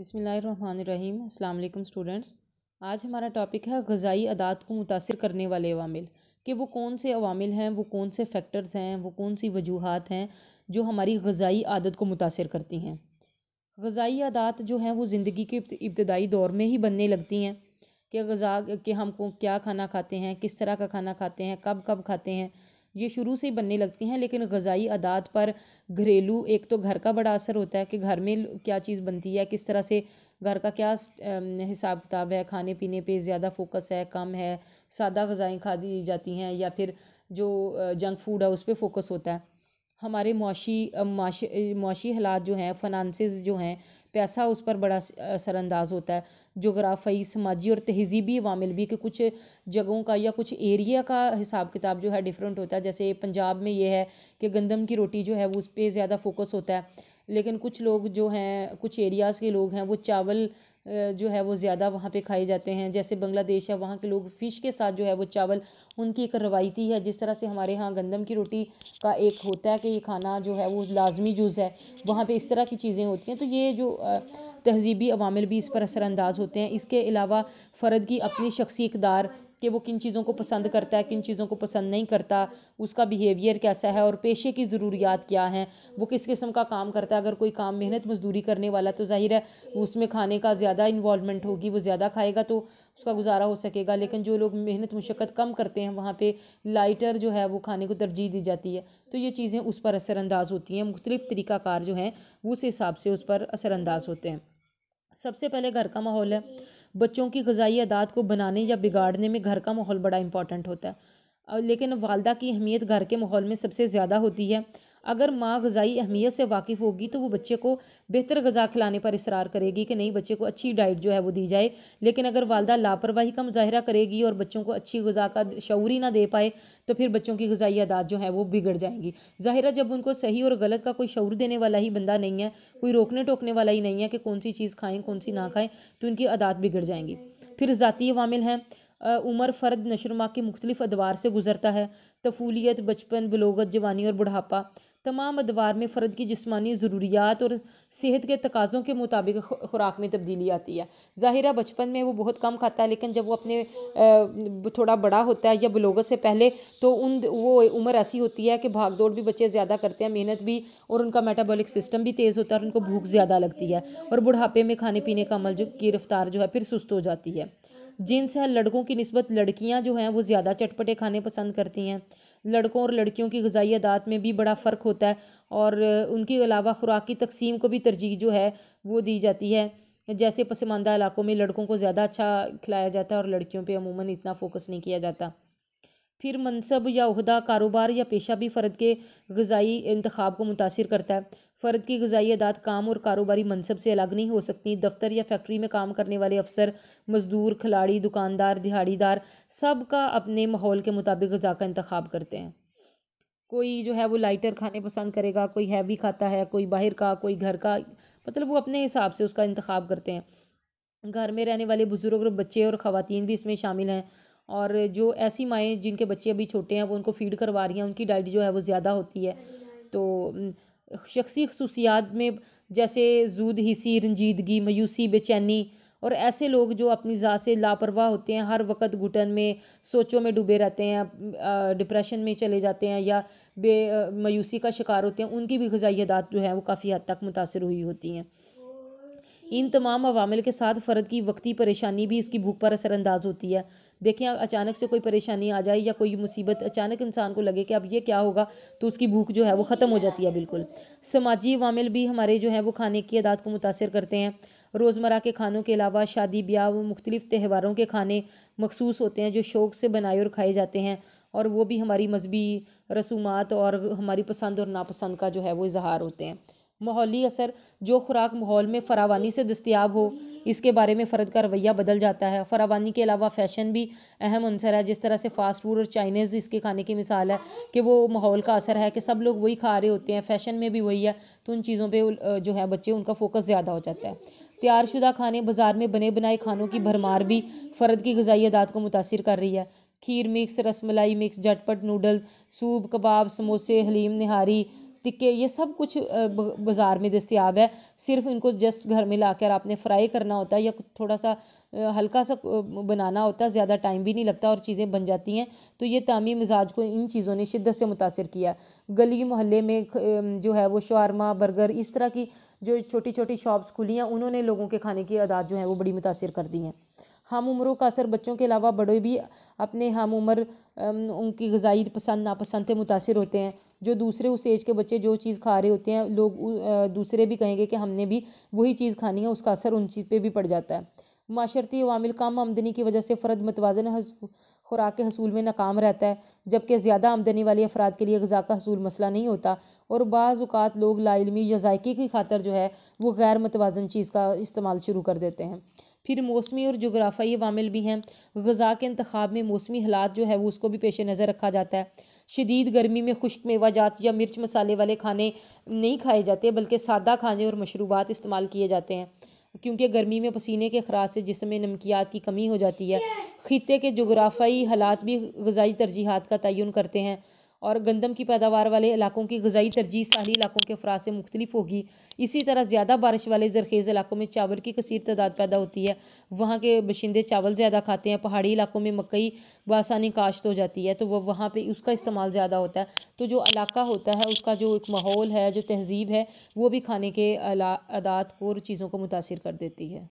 बिसमीम अल्लाम स्टूडेंट्स आज हमारा टॉपिक है गज़ाई अदात को मुतासर करने वाले अवामिल कि वो कौन से अवामिल हैं वो कौन से फैक्टर्स हैं वो कौन सी वजूहत हैं जो हमारी गज़ाई आदत को मुतासर करती हैं गज़ाई अदात जो हैं वो ज़िंदगी के इब्तदाई दौर में ही बनने लगती हैं कि गज़ा कि हमको क्या खाना खाते हैं किस तरह का खाना खाते हैं कब कब खाते हैं ये शुरू से ही बनने लगती हैं लेकिन गज़ाई अदात पर घरेलू एक तो घर का बड़ा असर होता है कि घर में क्या चीज़ बनती है किस तरह से घर का क्या हिसाब किताब है खाने पीने पे ज़्यादा फोकस है कम है सादा गज़ाएँ खा दी जाती हैं या फिर जो जंक फूड है उस पर फोकस होता है हमारे मुआशी माशी हालात जो हैं फनानसिस जो हैं पैसा उस पर बड़ा असरानंदाज होता है जोग्राफी समाजी और तहजीबी वामिल भी कि कुछ जगहों का या कुछ एरिया का हिसाब किताब जो है डिफरेंट होता है जैसे पंजाब में ये है कि गंदम की रोटी जो है वो उस पर ज़्यादा फोकस होता है लेकिन कुछ लोग जो हैं कुछ एरियाज़ के लोग हैं वो चावल जो है वो ज़्यादा वहाँ पे खाए जाते हैं जैसे बांग्लादेश है वहाँ के लोग फ़िश के साथ जो है वो चावल उनकी एक रवायती है जिस तरह से हमारे यहाँ गंदम की रोटी का एक होता है कि ये खाना जो है वो लाजमी जुज़ है वहाँ पे इस तरह की चीज़ें होती हैं तो ये जो तहजीबी अवामिल भी इस पर असरानंदाज होते हैं इसके अलावा फ़र्द की अपनी शख्सी इकदार कि वो किन चीज़ों को पसंद करता है किन चीज़ों को पसंद नहीं करता उसका बिहेवियर कैसा है और पेशे की ज़रूरियात क्या हैं वो किस किस्म का काम करता है अगर कोई काम मेहनत मजदूरी करने वाला तो ज़ाहिर है उसमें खाने का ज़्यादा इन्वॉलमेंट होगी वो ज़्यादा खाएगा तो उसका गुजारा हो सकेगा लेकिन जो लोग मेहनत मशक्क़त कम करते हैं वहाँ पर लाइटर जो है वो खाने को तरजीह दी जाती है तो ये चीज़ें उस पर असरानंदाज होती हैं मुख्तलिफ़ तरीक़ाकार जो हैं उस हिसाब से उस पर असरानंदाज होते हैं सबसे पहले घर का माहौल है बच्चों की गजाई अदात को बनाने या बिगाड़ने में घर का माहौल बड़ा इंपॉर्टेंट होता है लेकिन वालदा की अहमियत घर के माहौल में सबसे ज़्यादा होती है अगर माँ गज़ाई अहमियत से वाकिफ़ होगी तो वो बच्चे को बेहतर गज़ा खिलाने पर इसरार करेगी कि नहीं बच्चे को अच्छी डाइट जो है वो दी जाए लेकिन अगर वालदा लापरवाही का मुजाहरा करेगी और बच्चों को अच्छी गज़ा का शौर ही ना दे पाए तो फिर बच्चों की गज़ाई अदात जो है वो बिगड़ जाएंगी ज़ाहिरा जब उनको सही और गलत का कोई शौर देने वाला ही बंदा नहीं है कोई रोकने टोकने वाला ही नहीं है कि कौन सी चीज़ खाएँ कौन सी ना खाएँ तो उनकी आदात बिगड़ जाएंगी फिर ज़ाती वामिल हैं उम्र फ़र्द नशरुमा के मुख्तलिफ अदवार से गुजरता है तफूलियत बचपन बलोगत जवानी और बुढ़ापा तमाम अदवार में फ़र्द की जिसमानी ज़रूरियात और सेहत के तकाज़ों के मुताबिक खुराक में तब्दीली आती है ज़ाहिर बचपन में वो बहुत कम खाता है लेकिन जब वो अपने थोड़ा बड़ा होता है या बलोगत से पहले तो उन वो उम्र ऐसी होती है कि भाग दौड़ भी बच्चे ज़्यादा करते हैं मेहनत भी और उनका मेटाबॉलिक सिस्टम भी तेज़ होता है और उनको भूख ज़्यादा लगती है और बुढ़ापे में खाने पीने का अमल जो की रफ्तार जो है फिर सुस्त हो जाती है जिनस है लड़कों की नस्बत लड़कियाँ जो हैं वो ज़्यादा चटपटे खाने पसंद करती हैं लड़कों और लड़कियों की गजाई अदात में भी बड़ा फ़र्क होता है और उनके अलावा खुराक की तकसीम को भी तरजीह जो है वो दी जाती है जैसे पसमानदा इलाकों में लड़कों को ज़्यादा अच्छा खिलाया जाता है और लड़कियों पर अमूमन इतना फोकस नहीं किया जाता फिर मनसब या उहदा कारोबार या पेशा भी फ़र्द के गज़ाई इंतखब को मुतासर करता है फ़र्द की गजाई अदात काम और कारोबारी मनसब से अलग नहीं हो सकती दफ्तर या फैक्ट्री में काम करने वाले अफसर मज़दूर खिलाड़ी दुकानदार दिहाड़ीदार सब का अपने माहौल के मुताबिक गज़ा का इंतखब करते हैं कोई जो है वो लाइटर खाने पसंद करेगा कोई हैवी खाता है कोई बाहर का कोई घर का मतलब वो अपने हिसाब से उसका इंतखब करते हैं घर में रहने वाले बुज़ुर्ग और बच्चे और ख़वान भी इसमें शामिल हैं और जो ऐसी माएँ जिनके बच्चे अभी छोटे हैं वो उनको फीड करवा रही हैं उनकी डाइट जो है वो ज़्यादा होती है तो शख्सी खसूसियात में जैसे जूद हिसी रंजीदगी मायूसी बेचैनी और ऐसे लोग जो अपनी ज़ात से लापरवाह होते हैं हर वक्त घुटन में सोचों में डूबे रहते हैं डिप्रेशन में चले जाते हैं या बे मायूसी का शिकार होते हैं उनकी भी गजाई अदात जो है वो काफ़ी हद तक मुतासर हुई होती हैं इन तमाम अवामिल के साथ फ़र्द की वक्ती परेशानी भी उसकी भूख पर असरानंदाज होती है देखें अचानक से कोई परेशानी आ जाए या कोई मुसीबत अचानक इंसान को लगे कि अब ये क्या होगा तो उसकी भूख जो है वो ख़त्म हो जाती है बिल्कुल समाजी वामिल भी हमारे जो है वो खाने की अदात को मुतासर करते हैं रोज़मर्रा के खानों के अलावा शादी ब्याह व मुख्तलिफ़ त्यौहारों के खाने मखसूस होते हैं जो शौक़ से बनाए और खाए जाते हैं और वो भी हमारी मजहबी रसूमात और हमारी पसंद और नापसंद का जो है वो इजहार होते हैं माहौली असर जो खुराक माहौल में फरावानी से दस्तियाब हो इसके बारे में फ़र्द का रवैया बदल जाता है फरावानी के अलावा फ़ैशन भी अहम अंसर है जिस तरह से फ़ास्ट फूड और चाइनीज़ इसके खाने की मिसाल है कि वो माहौल का असर है कि सब लोग वही खा रहे होते हैं फ़ैशन में भी वही है तो उन चीज़ों पर जो है बच्चे उनका फोकस ज़्यादा हो जाता है तैयारशुदा खाने बाज़ार में बने बनाए खानों की भरमार भी फ़र्द की गजाई अदात को मुतासर कर रही है खीर मिक्स रसमलाई मिक्स झटपट नूडल सूप कबाब समोसे हलीम निहारी टिक्के ये सब कुछ बाज़ार में दस्तियाब है सिर्फ इनको जस्ट घर में ला कर आपने फ्राई करना होता है या थोड़ा सा हल्का सा बनाना होता है ज़्यादा टाइम भी नहीं लगता और चीज़ें बन जाती हैं तो ये तामी मिजाज को इन चीज़ों ने शिद्दत से मुतासर किया गली मोहल्ले में जो है वो शवरमा बर्गर इस तरह की जो छोटी छोटी शॉप्स खुली हैं उन्होंने लोगों के खाने की आदात जो है वो बड़ी मुतासर कर दी हैं हम उम्रों का असर बच्चों के अलावा बड़े भी अपने हम उम्र उनकी गजाई पसंद नापसंद से मुतासर होते हैं जो दूसरे उस एज के बच्चे जो चीज़ खा रहे होते हैं लोग दूसरे भी कहेंगे कि हमने भी वही चीज़ खानी है उसका असर उन चीज़ पर भी पड़ जाता है माशरती अवामिल काम आमदनी की वजह से फ़र्द मतवाजन खुराक के हसूल में नाकाम रहता है जबकि ज़्यादा आमदनी वाले अफराद के लिए गज़ा का हसूल मसला नहीं होता और बाज़ात लोग लाइलमी या जायके की खातर जो है वो गैर मतवाजन चीज़ का इस्तेमाल शुरू कर देते हैं फिर मौसमी और जोग्राफाई वामिल भी हैं गज़ा के इंतबाब में मौसमी हालात जो है वो उसको भी पेश नज़र रखा जाता है शदीद गर्मी में खुश्क मेवाजात या मिर्च मसाले वाले खाने नहीं खाए जाते बल्कि सादा खाने और मशरूबात इस्तेमाल किए जाते हैं क्योंकि गर्मी में पसीने के अखराज से जिसमें नमकियात की कमी हो जाती है खिते के जोग्राफ़ाई हालात भी गज़ाई तरजीहत का तयन करते हैं और गंदम की पैदावार वाले इलाकों की गजाई तरजीह साहली इलाकों के अफराज से मुख्तलिफ होगी इसी तरह ज़्यादा बारिश वाले जरखेज़ इलाकों में चावल की कसर तादाद पैदा होती है वहाँ के बशिंदे चावल ज़्यादा खाते हैं पहाड़ी इलाकों में मकई बासानी काश्त हो जाती है तो वह वहाँ पर उसका इस्तेमाल ज़्यादा होता है तो जो इलाका होता है उसका जो एक माहौल है जो तहजीब है वो भी खाने के अदात और चीज़ों को मुतासर कर देती है